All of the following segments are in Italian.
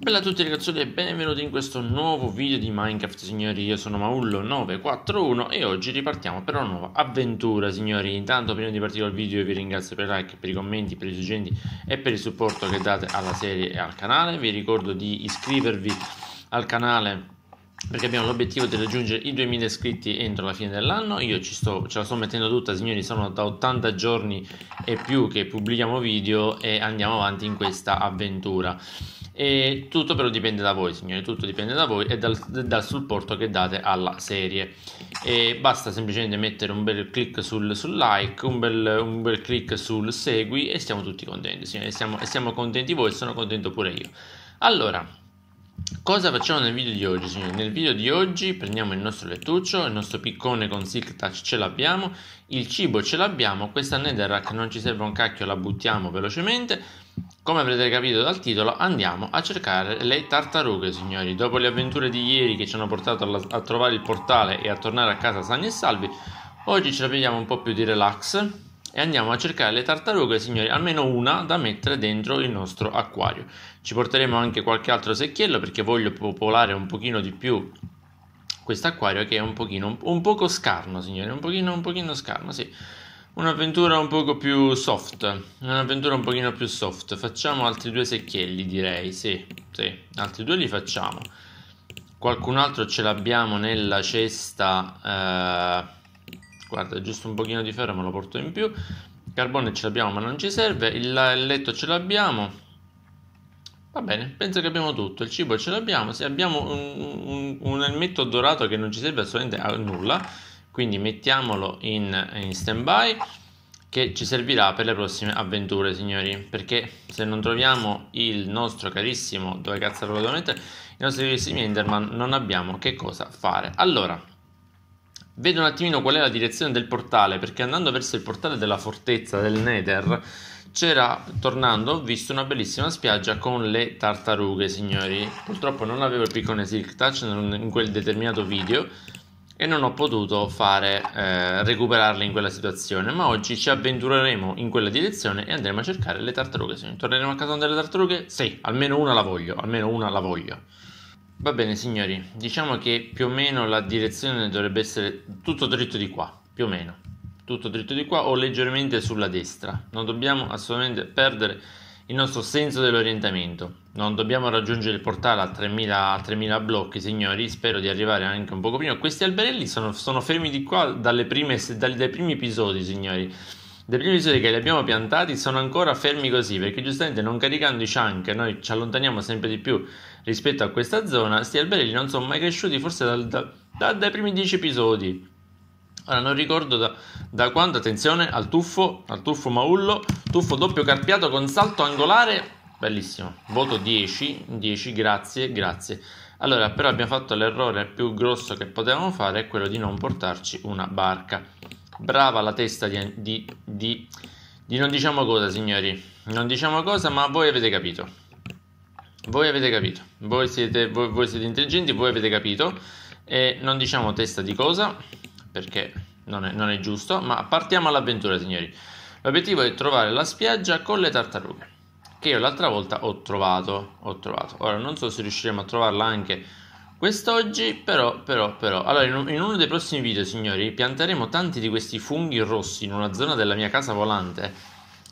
Bella a tutti ragazzi e benvenuti in questo nuovo video di Minecraft signori, io sono Maullo941 e oggi ripartiamo per una nuova avventura signori Intanto prima di partire dal video vi ringrazio per i like, per i commenti, per i suggerimenti e per il supporto che date alla serie e al canale Vi ricordo di iscrivervi al canale perché abbiamo l'obiettivo di raggiungere i 2000 iscritti entro la fine dell'anno io ci sto, ce la sto mettendo tutta signori sono da 80 giorni e più che pubblichiamo video e andiamo avanti in questa avventura e tutto però dipende da voi, signori, tutto dipende da voi e dal, dal supporto che date alla serie. E basta semplicemente mettere un bel clic sul, sul like, un bel, un bel, clic sul segui e siamo tutti contenti, signori. E siamo, e siamo contenti voi e sono contento pure io. Allora, Cosa facciamo nel video di oggi, signori? Nel video di oggi prendiamo il nostro lettuccio, il nostro piccone con silk touch ce l'abbiamo, il cibo ce l'abbiamo, questa netherrack non ci serve un cacchio, la buttiamo velocemente. Come avrete capito dal titolo, andiamo a cercare le tartarughe, signori. Dopo le avventure di ieri che ci hanno portato a trovare il portale e a tornare a casa sani e salvi, oggi ce la vediamo un po' più di relax e andiamo a cercare le tartarughe, signori, almeno una da mettere dentro il nostro acquario. Ci porteremo anche qualche altro secchiello perché voglio popolare un pochino di più questo acquario che è un pochino, un, un poco scarno, signori, un pochino, un pochino scarno, sì. Un'avventura un poco più soft, un'avventura un pochino più soft. Facciamo altri due secchielli, direi, sì, sì, altri due li facciamo. Qualcun altro ce l'abbiamo nella cesta... Eh guarda giusto un pochino di ferro me lo porto in più carbone ce l'abbiamo ma non ci serve il letto ce l'abbiamo Va bene, penso che abbiamo tutto, il cibo ce l'abbiamo, se abbiamo un, un, un elmetto dorato che non ci serve assolutamente a nulla, quindi mettiamolo in, in stand by che ci servirà per le prossime avventure signori, perché se non troviamo il nostro carissimo, dove cazzo lo devo mettere, i nostri carissimi Enderman non abbiamo che cosa fare. Allora, vedo un attimino qual è la direzione del portale, perché andando verso il portale della fortezza del Nether c'era, tornando, ho visto una bellissima spiaggia con le tartarughe, signori. Purtroppo non avevo il piccone Silk Touch in quel determinato video e non ho potuto fare eh, recuperarle in quella situazione, ma oggi ci avventureremo in quella direzione e andremo a cercare le tartarughe. Signori, torneremo a casa delle tartarughe? Sì, almeno una la voglio, almeno una la voglio. Va bene signori, diciamo che più o meno la direzione dovrebbe essere tutto dritto di qua, più o meno, tutto dritto di qua o leggermente sulla destra. Non dobbiamo assolutamente perdere il nostro senso dell'orientamento. Non dobbiamo raggiungere il portale a 3000, 3000 blocchi, signori. Spero di arrivare anche un poco prima. Questi alberelli sono, sono fermi di qua dalle prime, dai, dai primi episodi, signori dei primi studi che li abbiamo piantati sono ancora fermi così perché giustamente non caricando i chunk noi ci allontaniamo sempre di più rispetto a questa zona sti alberelli non sono mai cresciuti forse dal, da, da, dai primi 10 episodi Ora non ricordo da, da quanto, attenzione al tuffo, al tuffo maullo, tuffo doppio carpiato con salto angolare, bellissimo, voto 10, 10, grazie, grazie. Allora, però abbiamo fatto l'errore più grosso che potevamo fare, quello di non portarci una barca brava la testa di, di, di, di non diciamo cosa, signori. Non diciamo cosa, ma voi avete capito. Voi avete capito. Voi siete, voi, voi siete intelligenti, voi avete capito. E non diciamo testa di cosa, perché non è, non è giusto. Ma partiamo all'avventura, signori. L'obiettivo è trovare la spiaggia con le tartarughe, che io l'altra volta ho trovato. Ho trovato. Ora non so se riusciremo a trovarla anche Quest'oggi però, però, però, allora in, uno dei prossimi video signori pianteremo tanti di questi funghi rossi in una zona della mia casa volante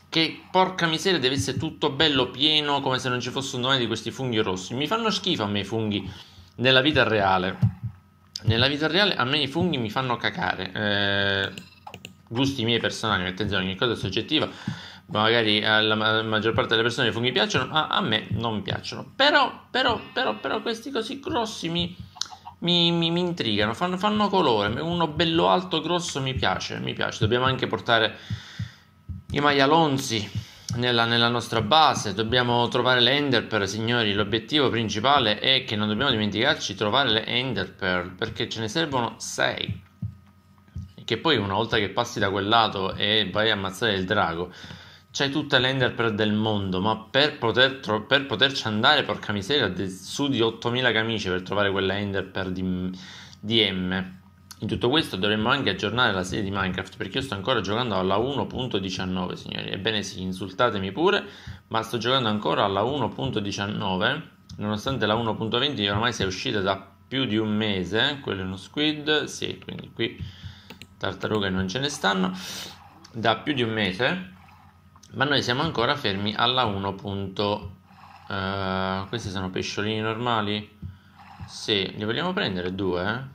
che porca miseria deve essere tutto bello pieno come se non ci fosse un domani di questi funghi rossi. Mi fanno schifo a me i funghi nella vita reale. Nella vita reale a me i funghi mi fanno cacare. Eh, gusti miei personali, attenzione, ogni cosa è soggettiva magari alla eh, maggior parte delle persone i funghi piacciono, ma a me non piacciono. Però, però, però, però questi così grossi mi, mi, mi, mi intrigano, fanno, fanno, colore, uno bello alto grosso mi piace, mi piace. Dobbiamo anche portare i maialonzi nella, nella nostra base, dobbiamo trovare le ender pearl, signori, l'obiettivo principale è che non dobbiamo dimenticarci di trovare le ender pearl, perché ce ne servono 6. Che poi una volta che passi da quel lato e vai a ammazzare il drago, c'è tutte le enderpearl del mondo, ma per, poter tro- per, poterci andare, porca miseria, su di 8000 camicie per trovare quella enderpearl di, di M. In tutto questo dovremmo anche aggiornare la serie di Minecraft perché io sto ancora giocando alla 1.19 signori, ebbene sì, insultatemi pure, ma sto giocando ancora alla 1.19 nonostante la 1.20 ormai sia uscita da più di un mese, quello è uno squid, sì, quindi qui tartarughe non ce ne stanno, da più di un mese ma noi siamo ancora fermi alla 1. Uh, eh, questi sono pesciolini normali? Sì, li vogliamo prendere due, eh?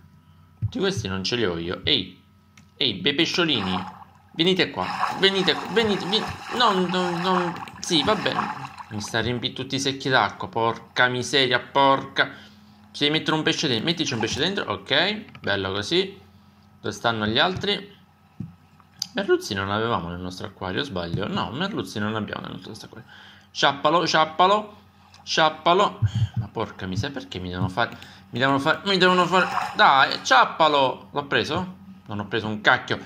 di questi non ce li ho io. Ehi, ehi, bei pesciolini, venite qua, venite, venite, venite. No, non, non, sì, va bene. Mi sta riempiendo tutti i secchi d'acqua, porca miseria, porca. Ci devi mettere un pesce dentro, mettici un pesce dentro, ok, bello così. Dove stanno gli altri? Merluzzi non avevamo nel nostro acquario, sbaglio? No, Merluzzi non l'abbiamo nel nostro acquario. Sciappalo, sciappalo, sciappalo. Ma porca miseria, perché mi devono fare... Mi devono fare... Mi devono fare... Dai, sciappalo! L'ho preso? Non ho preso un cacchio.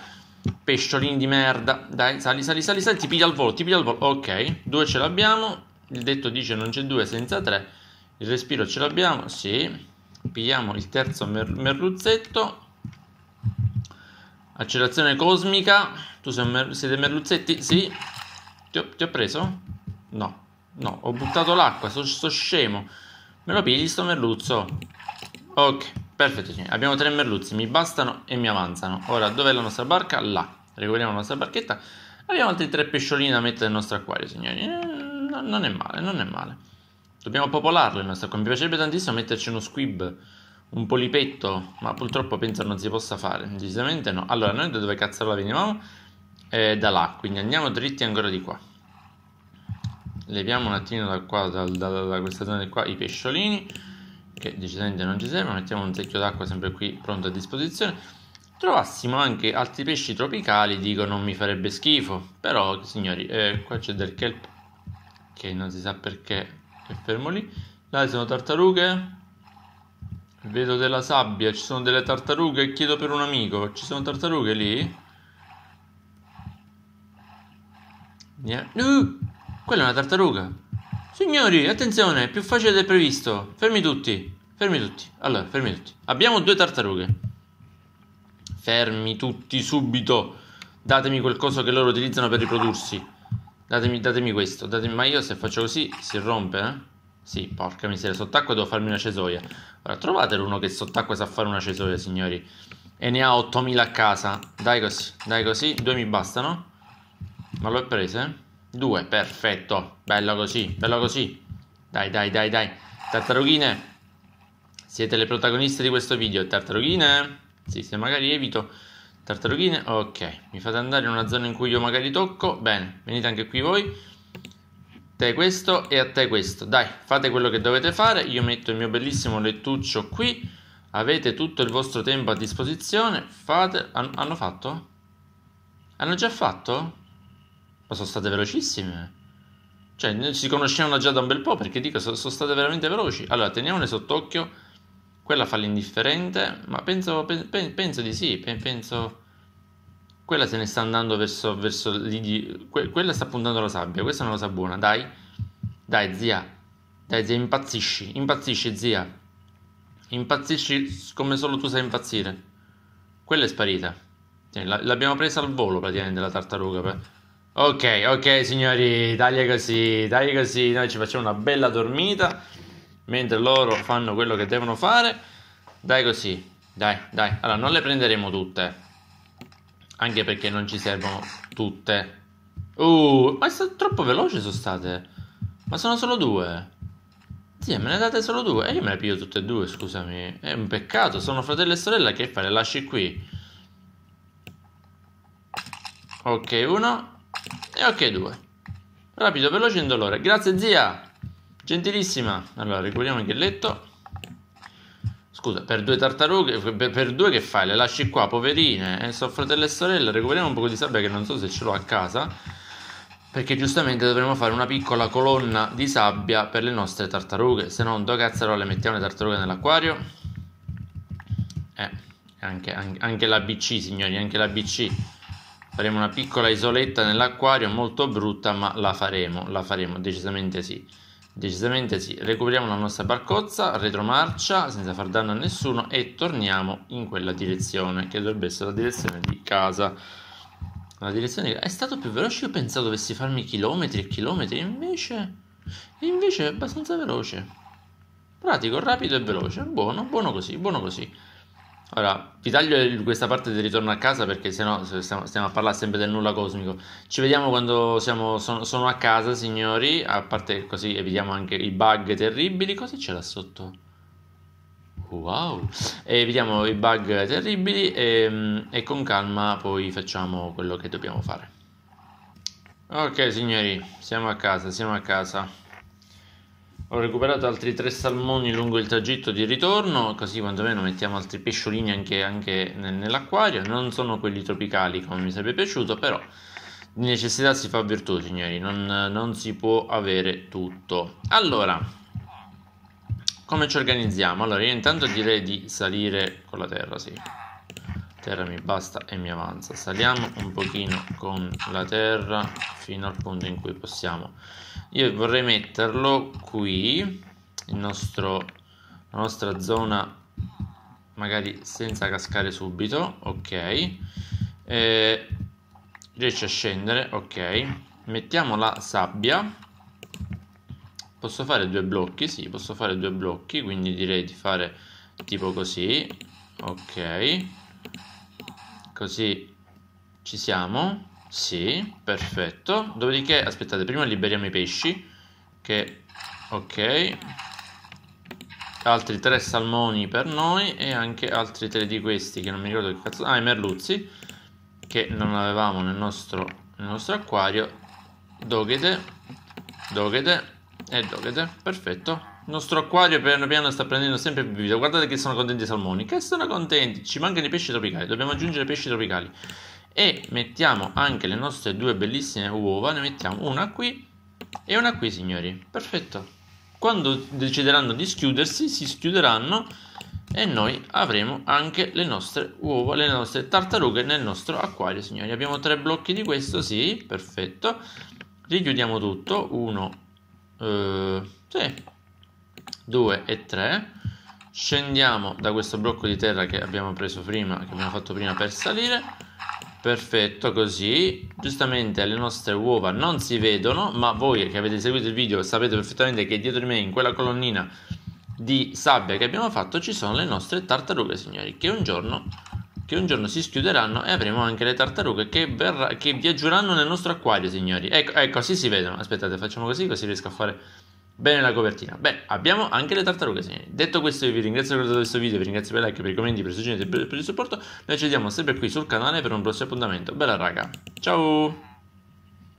Pesciolini di merda. Dai, sali, sali, sali, sali. Ti piglia al volo, ti piglia al volo. Ok, due ce l'abbiamo. Il detto dice non c'è due senza tre. Il respiro ce l'abbiamo, sì. Pigliamo il terzo mer- merluzzetto. Accelerazione cosmica. Tu sei mer- siete merluzzetti? Sì. Ti ho, ti ho, preso? No. No, ho buttato l'acqua, sto, sto scemo. Me lo pigli sto merluzzo. Ok, perfetto. Abbiamo tre merluzzi, mi bastano e mi avanzano. Ora, dov'è la nostra barca? Là. Regoliamo la nostra barchetta. Abbiamo altri tre pesciolini da mettere nel nostro acquario, signori. Eh, non è male, non è male. Dobbiamo popolarlo il nostro acquario. Mi piacerebbe tantissimo metterci uno squib un polipetto, ma purtroppo penso non si possa fare, decisamente no. Allora, noi da dove cazzo la venivamo? Eh, da là, quindi andiamo dritti ancora di qua. Leviamo un attimo da qua, da, da, da questa zona di qua, i pesciolini, che decisamente non ci servono, mettiamo un secchio d'acqua sempre qui pronto a disposizione. Trovassimo anche altri pesci tropicali, dico non mi farebbe schifo, però signori, eh, qua c'è del kelp che non si sa perché è fermo lì. Là sono tartarughe, Vedo della sabbia, ci sono delle tartarughe, chiedo per un amico. Ci sono tartarughe lì? Uh, quella è una tartaruga. Signori, attenzione, è più facile del previsto. Fermi tutti, fermi tutti. Allora, fermi tutti. Abbiamo due tartarughe. Fermi tutti subito. Datemi qualcosa che loro utilizzano per riprodursi. Datemi, datemi questo, datemi, ma io se faccio così si rompe, eh? Sì, porca miseria, sott'acqua devo farmi una cesoia. Ora, trovate uno che sott'acqua sa fare una cesoia, signori. E ne ha 8000 a casa. Dai così, dai così. Due mi bastano. Ma l'ho prese? Due, perfetto. Bello così, bello così. Dai, dai, dai, dai. Tartarughine. Siete le protagoniste di questo video. Tartarughine. Sì, se magari evito. Tartarughine, ok. Mi fate andare in una zona in cui io magari tocco. Bene, venite anche qui voi te questo e a te questo. Dai, fate quello che dovete fare. Io metto il mio bellissimo lettuccio qui. Avete tutto il vostro tempo a disposizione. Fate. hanno fatto? Hanno già fatto? Ma sono state velocissime. Cioè, si conoscevano già da un bel po' perché dico, sono, sono state veramente veloci. Allora, teniamone sott'occhio. Quella fa l'indifferente, ma penso, penso, penso di sì. Penso quella se ne sta andando verso, verso lì, que, quella sta puntando la sabbia, questa è una cosa buona, dai. Dai zia, dai zia, impazzisci, impazzisci zia. Impazzisci come solo tu sai impazzire. Quella è sparita. L'abbiamo presa al volo praticamente la tartaruga. Ok, ok signori, taglia così, taglia così. Noi ci facciamo una bella dormita mentre loro fanno quello che devono fare. Dai così, dai, dai. Allora, non le prenderemo tutte. Anche perché non ci servono tutte. Uh, ma sta, troppo veloce sono state. Ma sono solo due. Sì, me ne date solo due. E eh, io me ne piglio tutte e due, scusami. È un peccato, sono fratello e sorella. Che fai? Le lasci qui. Ok, uno. E ok, due. Rapido, veloce e indolore. Grazie, zia. Gentilissima. Allora, ricuriamo anche il letto. Scusa, per due tartarughe, per, per, due che fai? Le lasci qua, poverine. Eh, sono fratello e recuperiamo un po' di sabbia che non so se ce l'ho a casa. Perché giustamente dovremmo fare una piccola colonna di sabbia per le nostre tartarughe. Se no, dove cazzo le mettiamo le tartarughe nell'acquario? Eh, anche, anche, anche la signori, anche l'ABC. Faremo una piccola isoletta nell'acquario, molto brutta, ma la faremo, la faremo, decisamente sì. Decisamente sì. Recuperiamo la nostra barcozza, retromarcia, senza far danno a nessuno e torniamo in quella direzione, che dovrebbe essere la direzione di casa. La direzione di... è stato più veloce, io pensavo dovessi farmi chilometri e chilometri, invece... Invece è abbastanza veloce. Pratico, rapido e veloce. Buono, buono così, buono così. Ora, vi taglio questa parte di ritorno a casa perché sennò stiamo, stiamo a parlare sempre del nulla cosmico. Ci vediamo quando siamo, sono, sono a casa, signori, a parte così evitiamo anche i bug terribili. Cosa c'è là sotto? Wow! E evitiamo i bug terribili e, e con calma poi facciamo quello che dobbiamo fare. Ok signori, siamo a casa, siamo a casa ho recuperato altri tre salmoni lungo il tragitto di ritorno, così quantomeno mettiamo altri pesciolini anche, anche nell'acquario. Non sono quelli tropicali come mi sarebbe piaciuto, però di necessità si fa virtù, signori, non, non si può avere tutto. Allora, come ci organizziamo? Allora, io intanto direi di salire con la terra, sì terra mi basta e mi avanza saliamo un pochino con la terra fino al punto in cui possiamo io vorrei metterlo qui nostro, la nostra zona magari senza cascare subito ok eh, riesce a scendere ok mettiamo la sabbia posso fare due blocchi sì posso fare due blocchi quindi direi di fare tipo così ok Così ci siamo. Sì, perfetto. Dopodiché, aspettate, prima liberiamo i pesci. Che, ok. Altri tre salmoni per noi e anche altri tre di questi che non mi ricordo che cazzo... Ah, i merluzzi che non avevamo nel nostro, nel nostro acquario. Dogede, dogede e dogede, perfetto. Il nostro acquario piano piano sta prendendo sempre più vita. Guardate che sono contenti i salmoni. Che sono contenti. Ci mancano i pesci tropicali. Dobbiamo aggiungere pesci tropicali. E mettiamo anche le nostre due bellissime uova. Ne mettiamo una qui e una qui, signori. Perfetto. Quando decideranno di schiudersi, si schiuderanno e noi avremo anche le nostre uova, le nostre tartarughe nel nostro acquario, signori. Abbiamo tre blocchi di questo, sì, perfetto. Richiudiamo tutto. Uno, eh, sì, 2 e 3 scendiamo da questo blocco di terra che abbiamo preso prima che abbiamo fatto prima per salire perfetto così giustamente le nostre uova non si vedono ma voi che avete seguito il video sapete perfettamente che dietro di me in quella colonnina di sabbia che abbiamo fatto ci sono le nostre tartarughe signori che un giorno che un giorno si schiuderanno e avremo anche le tartarughe che, verrà, che viaggeranno nel nostro acquario, signori. Ecco, ecco, sì, si vedono. Aspettate, facciamo così, così riesco a fare Bene la copertina. Beh, abbiamo anche le tartarughe segnali. Detto questo, vi ringrazio per aver guardato questo video, vi ringrazio per i like, per i commenti, per il, suggerimenti e per il supporto. Noi ci vediamo sempre qui sul canale per un prossimo appuntamento. Bella raga. Ciao!